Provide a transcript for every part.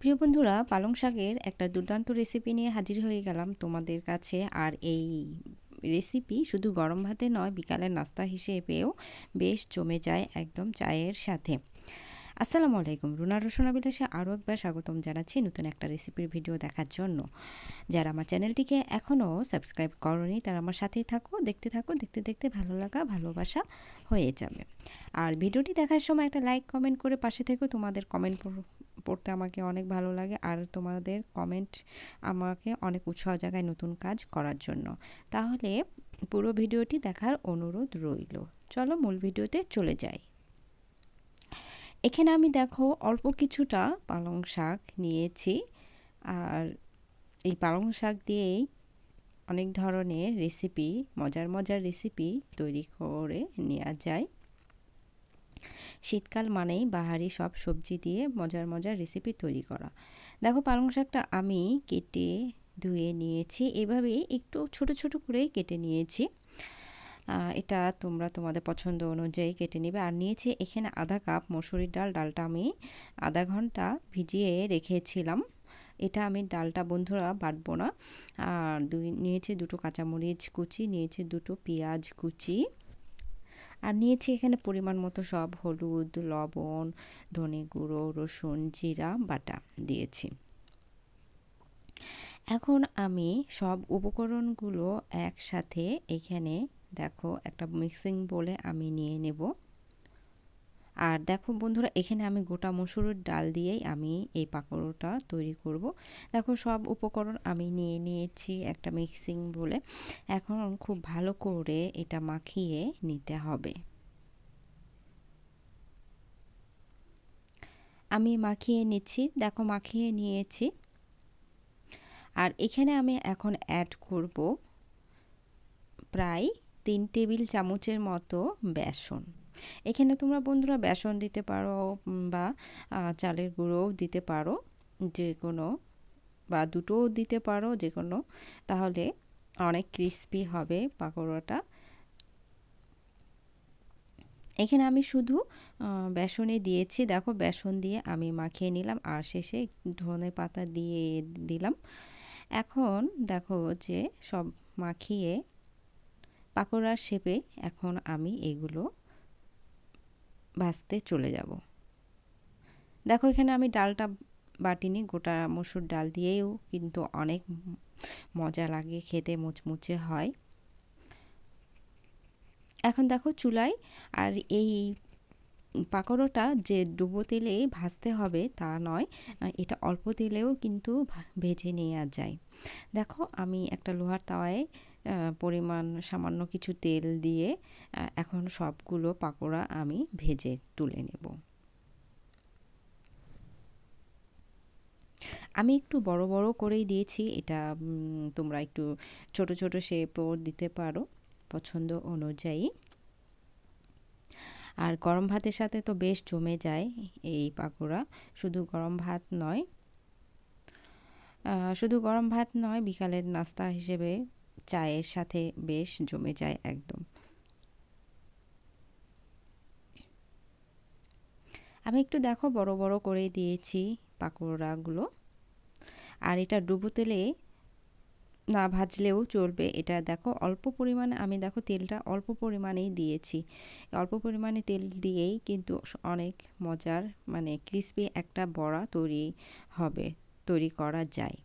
প্রিয় বন্ধুরা পালং শাকের একটা দুর্দান্ত রেসিপি নিয়ে হাজির হয়ে গেলাম তোমাদের কাছে আর এই রেসিপি শুধু গরম ভাতে নয় বিকালের নাস্তা হিসেবেও বেশ জমে যায় একদম চায়ের সাথে আসসালামু আলাইকুম রুনা রোশনা বিলাসে আরও একবার স্বাগতম জানাচ্ছি নতুন একটা রেসিপির ভিডিও দেখার জন্য যারা আমার চ্যানেলটিকে এখনও সাবস্ক্রাইব করনি তারা আমার সাথেই থাকো দেখতে থাকো দেখতে দেখতে ভালো লাগা ভালোবাসা হয়ে যাবে আর ভিডিওটি দেখার সময় একটা লাইক কমেন্ট করে পাশে থেকেও তোমাদের কমেন্ট পড়তে আমাকে অনেক ভালো লাগে আর তোমাদের কমেন্ট আমাকে অনেক উৎসাহ জায়গায় নতুন কাজ করার জন্য তাহলে পুরো ভিডিওটি দেখার অনুরোধ রইল চলো মূল ভিডিওতে চলে যাই এখানে আমি দেখো অল্প কিছুটা পালং শাক নিয়েছি আর এই পালং শাক দিয়েই অনেক ধরনের রেসিপি মজার মজার রেসিপি তৈরি করে নেওয়া যায় শীতকাল মানেই বাহারি সব সবজি দিয়ে মজার মজার রেসিপি তৈরি করা দেখো পালং শাকটা আমি কেটে ধুয়ে নিয়েছি এভাবে একটু ছোট ছোট করেই কেটে নিয়েছি এটা তোমরা তোমাদের পছন্দ অনুযায়ী কেটে নেবে আর নিয়েছি এখানে আধা কাপ মসুরির ডাল ডালটা আমি আধা ঘন্টা ভিজিয়ে রেখেছিলাম এটা আমি ডালটা বন্ধুরা বাটবো না আর দুই নিয়েছি দুটো কাঁচামরিচ কুচি নিয়েছি দুটো পেঁয়াজ কুচি আর নিয়েছি এখানে পরিমাণ মতো সব হলুদ লবণ ধনে গুঁড়ো রসুন জিরা বাটা দিয়েছি এখন আমি সব উপকরণগুলো একসাথে এখানে দেখো একটা মিক্সিং বলে আমি নিয়ে নেব আর দেখো বন্ধুরা এখানে আমি গোটা মসুরের ডাল দিয়েই আমি এই পাকোড়াটা তৈরি করব দেখো সব উপকরণ আমি নিয়ে নিয়েছি একটা মিক্সিং বলে এখন খুব ভালো করে এটা মাখিয়ে নিতে হবে আমি মাখিয়ে নিচ্ছি দেখো মাখিয়ে নিয়েছি আর এখানে আমি এখন অ্যাড করব প্রায় তিন টেবিল চামচের মতো বেসন এখানে তোমরা বন্ধুরা বেসন দিতে পারো বা চালের গুঁড়োও দিতে পারো যে কোনো বা দুটোও দিতে পারো যে কোনো তাহলে অনেক ক্রিস্পি হবে পাকোড়াটা এখানে আমি শুধু বেসনে দিয়েছি দেখো বেসন দিয়ে আমি মাখিয়ে নিলাম আর শেষে ধনে পাতা দিয়ে দিলাম এখন দেখো যে সব মাখিয়ে পাকোড়ার শেপে এখন আমি এগুলো ভাজতে চলে যাব দেখো এখানে আমি ডালটা বাটিনি গোটা মসুর ডাল দিয়েও কিন্তু অনেক মজা লাগে খেতে মুচমুচে হয় এখন দেখো চুলায় আর এই পাকড়োটা যে ডুবো তেলে ভাজতে হবে তা নয় এটা অল্প তেলেও কিন্তু ভেজে নেওয়া যায় দেখো আমি একটা লোহার তাওয়ায় পরিমাণ সামান্য কিছু তেল দিয়ে এখন সবগুলো পাকোড়া আমি ভেজে তুলে নেব আমি একটু বড় বড় করেই দিয়েছি এটা তোমরা একটু ছোট ছোট শেপও দিতে পারো পছন্দ অনুযায়ী আর গরম ভাতের সাথে তো বেশ জমে যায় এই পাকোড়া শুধু গরম ভাত নয় শুধু গরম ভাত নয় বিকালের নাস্তা হিসেবে চায়ের সাথে বেশ জমে যায় একদম আমি একটু দেখো বড় বড় করে দিয়েছি পাকোড়াগুলো আর এটা ডুবো তেলে না ভাজলেও চলবে এটা দেখো অল্প পরিমাণে আমি দেখো তেলটা অল্প পরিমাণেই দিয়েছি অল্প পরিমাণে তেল দিয়েই কিন্তু অনেক মজার মানে ক্রিসপি একটা বড়া তৈরি হবে তৈরি করা যায়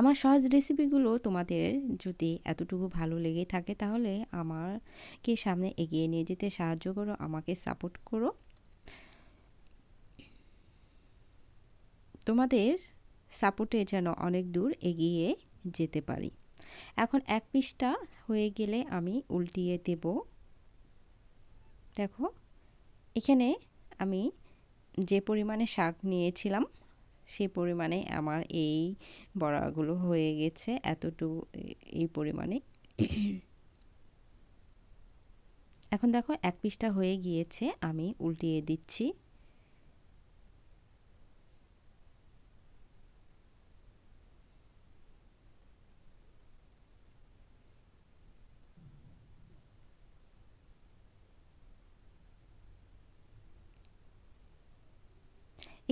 আমার সহজ রেসিপিগুলো তোমাদের যদি এতটুকু ভালো লেগে থাকে তাহলে আমাকে সামনে এগিয়ে নিয়ে যেতে সাহায্য করো আমাকে সাপোর্ট করো তোমাদের সাপোর্টে যেন অনেক দূর এগিয়ে যেতে পারি এখন এক পিসটা হয়ে গেলে আমি উল্টিয়ে দেব দেখো এখানে আমি যে পরিমাণে শাক নিয়েছিলাম সেই পরিমাণে আমার এই বড়াগুলো হয়ে গেছে এতটুকু এই পরিমাণে এখন দেখো এক পিসটা হয়ে গিয়েছে আমি উল্টিয়ে দিচ্ছি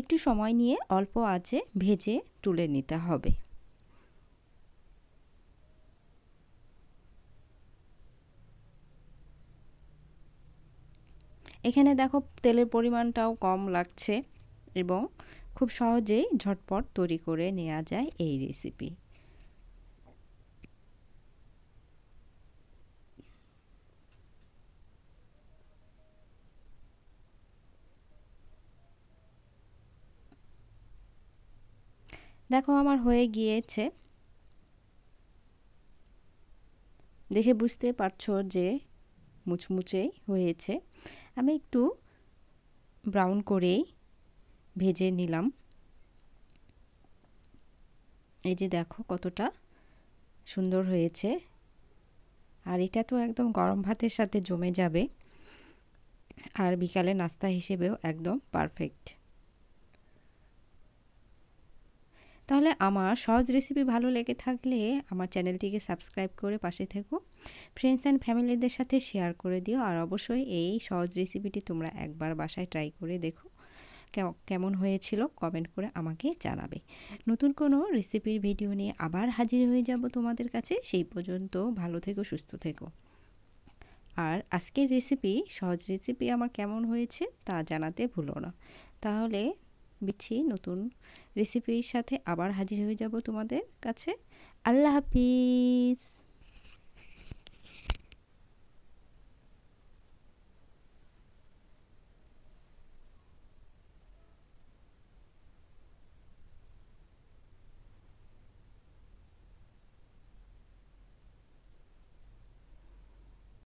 একটু সময় নিয়ে অল্প আঁচে ভেজে তুলে নিতে হবে এখানে দেখো তেলের পরিমাণটাও কম লাগছে এবং খুব সহজেই ঝটপট তৈরি করে নেওয়া যায় এই রেসিপি দেখো আমার হয়ে গিয়েছে দেখে বুঝতে পারছো যে মুচমুচেই হয়েছে আমি একটু ব্রাউন করেই ভেজে নিলাম এই যে দেখো কতটা সুন্দর হয়েছে আর এটা তো একদম গরম ভাতের সাথে জমে যাবে আর বিকালে নাস্তা হিসেবেও একদম পারফেক্ট তাহলে আমার সহজ রেসিপি ভালো লেগে থাকলে আমার চ্যানেলটিকে সাবস্ক্রাইব করে পাশে থেকো ফ্রেন্ডস অ্যান্ড ফ্যামিলিদের সাথে শেয়ার করে দিও আর অবশ্যই এই সহজ রেসিপিটি তোমরা একবার বাসায় ট্রাই করে দেখো কেমন হয়েছিল কমেন্ট করে আমাকে জানাবে নতুন কোনো রেসিপির ভিডিও নিয়ে আবার হাজির হয়ে যাব তোমাদের কাছে সেই পর্যন্ত ভালো থেকো সুস্থ থেকো আর আজকের রেসিপি সহজ রেসিপি আমার কেমন হয়েছে তা জানাতে ভুলো না তাহলে বিচ্ছি নতুন রেসিপির সাথে আবার হাজির হয়ে যাব তোমাদের কাছে আল্লাহ হাফিজ